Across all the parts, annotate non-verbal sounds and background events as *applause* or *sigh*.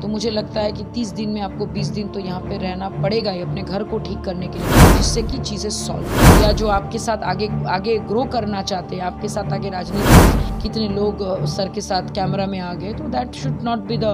तो मुझे लगता है कि 30 दिन में आपको 20 दिन तो यहाँ पे रहना पड़ेगा ही अपने घर को ठीक करने के लिए जिससे कि चीज़ें सॉल्व या जो आपके साथ आगे आगे ग्रो करना चाहते हैं आपके साथ आगे राजनीति कितने लोग सर के साथ कैमरा में आ गए तो that should not be the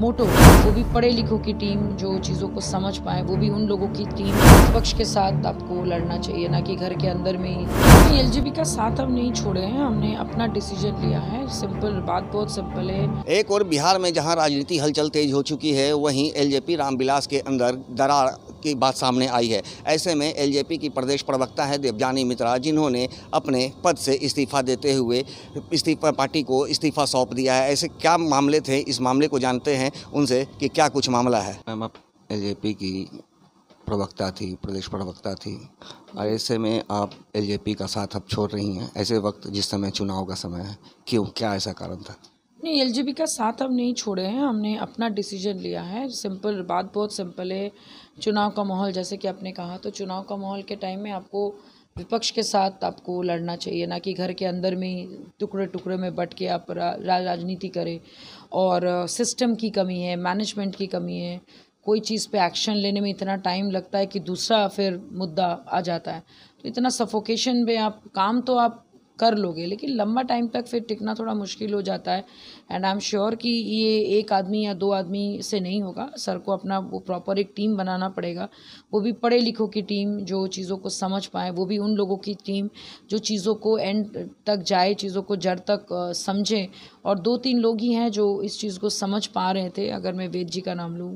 motto वो भी पढ़े लिखो की टीम जो चीज़ों को समझ पाए वो भी उन लोगों की टीम विपक्ष के साथ आपको लड़ना चाहिए ना कि घर के अंदर में ही एल का साथ हम नहीं छोड़े हैं हमने अपना डिसीजन लिया है सिंपल बात बहुत सिंपल है एक और बिहार में जहाँ राजनीति हलचल तेज हो चुकी है वहीं एल रामविलास के अंदर दरार की बात सामने आई है ऐसे में एलजेपी की प्रदेश प्रवक्ता है देवजानी मित्रा जिन्होंने अपने पद से इस्तीफा देते हुए इस्तीफा पार्टी को इस्तीफा सौंप दिया है ऐसे क्या मामले थे इस मामले को जानते हैं उनसे कि क्या कुछ मामला है मैम आप एल की प्रवक्ता थी प्रदेश प्रवक्ता थी और ऐसे में आप एल का साथ अब छोड़ रही हैं ऐसे वक्त जिस समय चुनाव का समय है क्यों क्या ऐसा कारण था नहीं एल का साथ हम नहीं छोड़े हैं हमने अपना डिसीजन लिया है सिंपल बात बहुत सिंपल है चुनाव का माहौल जैसे कि आपने कहा तो चुनाव का माहौल के टाइम में आपको विपक्ष के साथ आपको लड़ना चाहिए ना कि घर के अंदर में ही टुकड़े टुकड़े में बट के आप रा, रा, राजनीति करें और सिस्टम की कमी है मैनेजमेंट की कमी है कोई चीज़ पे एक्शन लेने में इतना टाइम लगता है कि दूसरा फिर मुद्दा आ जाता है तो इतना सफोकेशन में आप काम तो आप कर लोगे लेकिन लंबा टाइम तक फिर टिकना थोड़ा मुश्किल हो जाता है एंड आई एम श्योर कि ये एक आदमी या दो आदमी से नहीं होगा सर को अपना वो प्रॉपर एक टीम बनाना पड़ेगा वो भी पढ़े लिखों की टीम जो चीज़ों को समझ पाए वो भी उन लोगों की टीम जो चीज़ों को एंड तक जाए चीज़ों को जड़ तक समझें और दो तीन लोग ही हैं जो इस चीज़ को समझ पा रहे थे अगर मैं वेद जी का नाम लूँ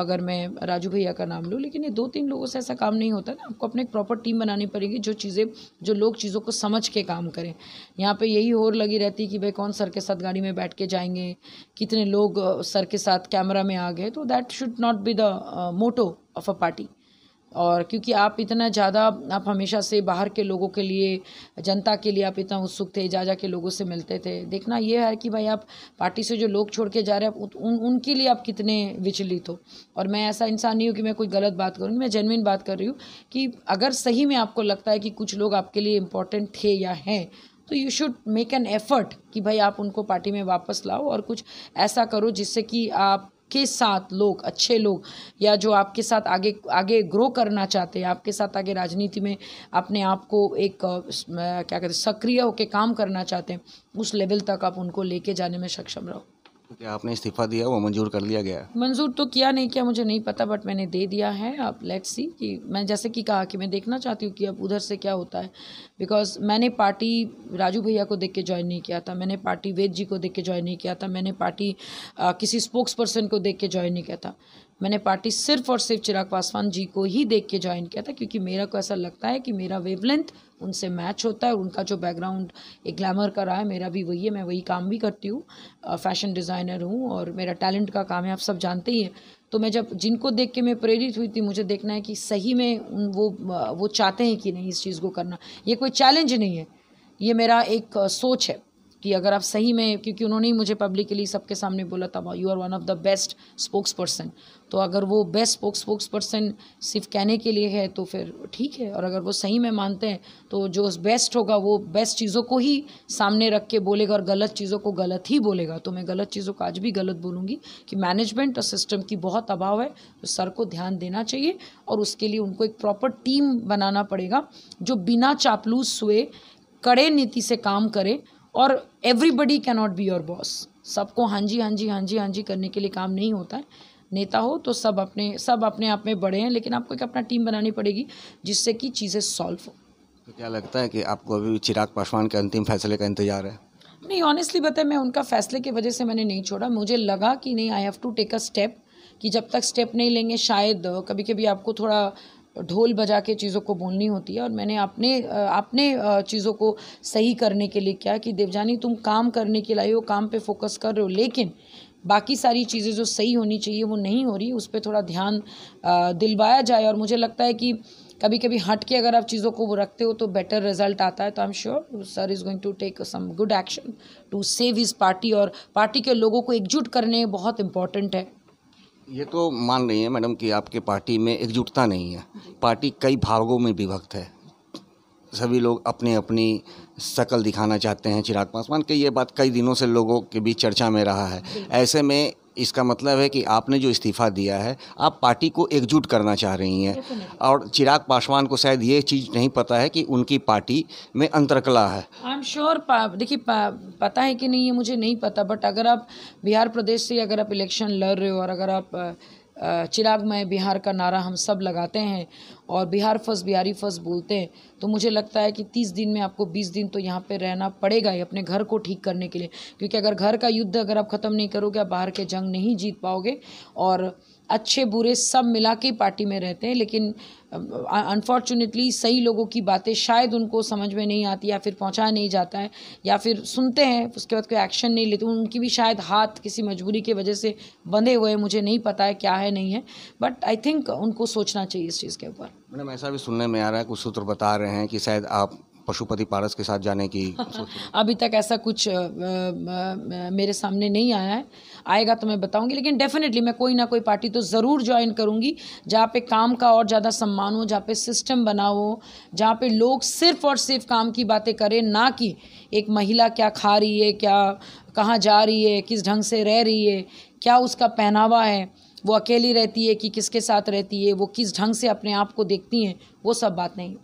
अगर मैं राजू भैया का नाम लूँ लेकिन ये दो तीन लोगों से ऐसा काम नहीं होता ना आपको अपने एक प्रॉपर टीम बनानी पड़ेगी जो चीज़ें जो लोग चीज़ों को समझ के काम करें यहाँ पे यही होर लगी रहती कि भाई कौन सर के साथ गाड़ी में बैठ के जाएंगे कितने लोग सर के साथ कैमरा में आ गए तो that should not be the motto of a party और क्योंकि आप इतना ज़्यादा आप हमेशा से बाहर के लोगों के लिए जनता के लिए आप इतना उत्सुक थे जा जा के लोगों से मिलते थे देखना यह है कि भाई आप पार्टी से जो लोग छोड़ के जा रहे हैं उन उनके लिए आप कितने विचलित हो और मैं ऐसा इंसान नहीं हूँ कि मैं कोई गलत बात करूँगी मैं जेनविन बात कर रही हूँ कि अगर सही में आपको लगता है कि कुछ लोग आपके लिए इम्पोर्टेंट थे या हैं तो you should make an effort कि भाई आप उनको पार्टी में वापस लाओ और कुछ ऐसा करो जिससे कि आप के साथ लोग अच्छे लोग या जो आपके साथ आगे आगे ग्रो करना चाहते हैं आपके साथ आगे राजनीति में अपने आप को एक क्या कहते सक्रिय होकर काम करना चाहते हैं उस लेवल तक आप उनको लेके जाने में सक्षम रहो क्या आपने इस्तीफा दिया वो मंजूर कर लिया गया मंजूर तो किया नहीं किया मुझे नहीं पता बट मैंने दे दिया है आप लेट्स सी कि मैं जैसे कि कहा कि मैं देखना चाहती हूँ कि अब उधर से क्या होता है बिकॉज मैंने पार्टी राजू भैया को देख के ज्वाइन नहीं किया था मैंने पार्टी वेद जी को देख के ज्वाइन नहीं किया था मैंने पार्टी आ, किसी स्पोक्स पर्सन को देख के ज्वाइन नहीं किया था मैंने पार्टी सिर्फ और सिर्फ चिराग पासवान जी को ही देख के ज्वाइन किया था क्योंकि मेरा को ऐसा लगता है कि मेरा वेवलेंथ उनसे मैच होता है उनका जो बैकग्राउंड एक ग्लैमर का रहा है मेरा भी वही है मैं वही काम भी करती हूँ फैशन डिज़ाइनर हूँ और मेरा टैलेंट का काम है आप सब जानते ही हैं तो मैं जब जिनको देख के मैं प्रेरित हुई थी मुझे देखना है कि सही में उन वो वो चाहते हैं कि नहीं इस चीज़ को करना ये कोई चैलेंज नहीं है ये मेरा एक सोच है कि अगर आप सही में क्योंकि उन्होंने ही मुझे पब्लिकली सबके सामने बोला था you are one of the best spokesperson तो अगर वो बेस्ट स्पोक्स स्पोक्स पर्सन सिर्फ कहने के लिए है तो फिर ठीक है और अगर वो सही में मानते हैं तो जो बेस्ट होगा वो बेस्ट चीज़ों को ही सामने रख के बोलेगा और गलत चीज़ों को गलत ही बोलेगा तो मैं गलत चीज़ों को आज भी गलत बोलूँगी कि मैनेजमेंट और सिस्टम की बहुत अभाव है तो सर को ध्यान देना चाहिए और उसके लिए उनको एक प्रॉपर टीम बनाना पड़ेगा जो बिना चापलूस हुए कड़े नीति से काम करे और everybody cannot be your boss सबको हाँ जी हाँ जी हाँ जी हाँ जी करने के लिए काम नहीं होता है नेता हो तो सब अपने सब अपने आप में बड़े हैं लेकिन आपको एक अपना टीम बनानी पड़ेगी जिससे कि चीज़ें सॉल्व हो तो क्या लगता है कि आपको अभी चिराग पासवान के अंतिम फैसले का इंतजार है नहीं ऑनेस्टली बताए मैं उनका फैसले की वजह से मैंने नहीं छोड़ा मुझे लगा कि नहीं I have to take a step कि जब तक स्टेप नहीं लेंगे शायद कभी कभी आपको थोड़ा ढोल बजा के चीज़ों को बोलनी होती है और मैंने अपने अपने चीज़ों को सही करने के लिए किया कि देवजानी तुम काम करने के लिए हो काम पे फोकस कर रहे हो लेकिन बाकी सारी चीज़ें जो सही होनी चाहिए वो नहीं हो रही उस पर थोड़ा ध्यान दिलवाया जाए और मुझे लगता है कि कभी कभी हट के अगर आप चीज़ों को वो रखते हो तो बेटर रिजल्ट आता है तो I am sure sir is going to take some good action to save his party और पार्टी के लोगों को एकजुट करने बहुत इंपॉर्टेंट है ये तो मान रही है मैडम कि आपके पार्टी में एकजुटता नहीं है पार्टी कई भागों में विभक्त है सभी लोग अपनी अपनी शक्ल दिखाना चाहते हैं चिराग पासवान के ये बात कई दिनों से लोगों के बीच चर्चा में रहा है ऐसे में इसका मतलब है कि आपने जो इस्तीफ़ा दिया है आप पार्टी को एकजुट करना चाह रही हैं और चिराग पासवान को शायद ये चीज़ नहीं पता है कि उनकी पार्टी में अंतरकला है आई एम श्योर देखिए पता है कि नहीं ये मुझे नहीं पता बट अगर आप बिहार प्रदेश से अगर आप इलेक्शन लड़ रहे हो और अगर आप चिराग में बिहार का नारा हम सब लगाते हैं और बिहार फर्स्ट बिहारी फर्स्ट बोलते हैं तो मुझे लगता है कि तीस दिन में आपको बीस दिन तो यहाँ पर रहना पड़ेगा ही अपने घर को ठीक करने के लिए क्योंकि अगर घर का युद्ध अगर आप ख़त्म नहीं करोगे आप बाहर के जंग नहीं जीत पाओगे और अच्छे बुरे सब मिला के पार्टी में रहते हैं लेकिन अनफॉर्चुनेटली सही लोगों की बातें शायद उनको समझ में नहीं आती या फिर पहुंचा नहीं जाता है या फिर सुनते हैं उसके बाद कोई एक्शन नहीं लेते उनकी भी शायद हाथ किसी मजबूरी की वजह से बंधे हुए हैं मुझे नहीं पता है क्या है नहीं है बट आई थिंक उनको सोचना चाहिए इस चीज़ के ऊपर मैडम ऐसा भी सुनने में आ रहा है कुछ सूत्र बता रहे हैं कि शायद आप पशुपति पारस के साथ जाने की *laughs* अभी तक ऐसा कुछ आ, आ, आ, मेरे सामने नहीं आया है आएगा तो मैं बताऊंगी लेकिन डेफिनेटली मैं कोई ना कोई पार्टी तो ज़रूर ज्वाइन करूंगी जहाँ पे काम का और ज़्यादा सम्मान हो जहाँ पे सिस्टम बना हो जहाँ पे लोग सिर्फ और सिर्फ काम की बातें करें ना कि एक महिला क्या खा रही है क्या कहाँ जा रही है किस ढंग से रह रही है क्या उसका पहनावा है वो अकेली रहती है कि किसके साथ रहती है वो किस ढंग से अपने आप को देखती हैं वो सब बात नहीं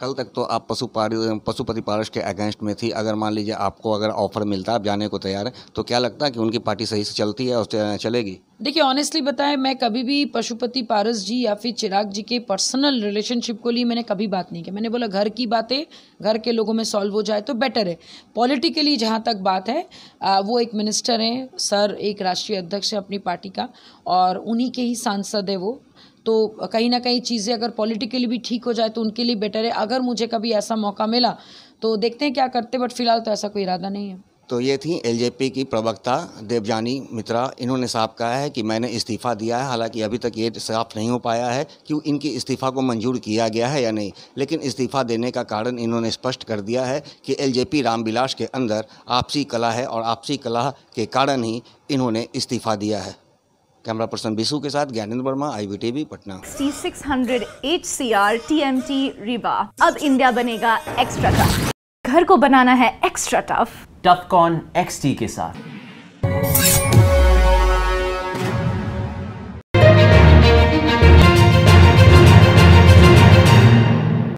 कल तक तो आप पशु पशुपति पारस के अगेंस्ट में थी अगर मान लीजिए आपको अगर ऑफर मिलता आप जाने को तैयार है तो क्या लगता है कि उनकी पार्टी सही से चलती है और चलेगी देखिए ऑनेस्टली बताएं मैं कभी भी पशुपति पारस जी या फिर चिराग जी के पर्सनल रिलेशनशिप को लिए मैंने कभी बात नहीं की मैंने बोला घर की बातें घर के लोगों में सॉल्व हो जाए तो बेटर है पॉलिटिकली जहाँ तक बात है वो एक मिनिस्टर हैं सर एक राष्ट्रीय अध्यक्ष है अपनी पार्टी का और उन्हीं के ही सांसद है वो तो कहीं ना कहीं चीज़ें अगर पॉलिटिकली भी ठीक हो जाए तो उनके लिए बेटर है अगर मुझे कभी ऐसा मौका मिला तो देखते हैं क्या करते बट फिलहाल तो ऐसा कोई इरादा नहीं है तो ये थी एलजेपी की प्रवक्ता देवजानी मित्रा इन्होंने साफ कहा है कि मैंने इस्तीफ़ा दिया है हालांकि अभी तक ये साफ नहीं हो पाया है कि इनकी इस्तीफ़ा को मंजूर किया गया है या नहीं लेकिन इस्तीफ़ा देने का कारण इन्होंने स्पष्ट कर दिया है कि एलजेपी रामविलास के अंदर आपसी कला है और आपसी कला के कारण ही इन्होंने इस्तीफ़ा दिया है कैमरा पर्सन बिशु के साथ Gyanendra Verma I V Patna six hundred H C R T M T रिबा अब इंडिया बनेगा एक्स्ट्रा टफ घर को बनाना है extra tough tough con X T के साथ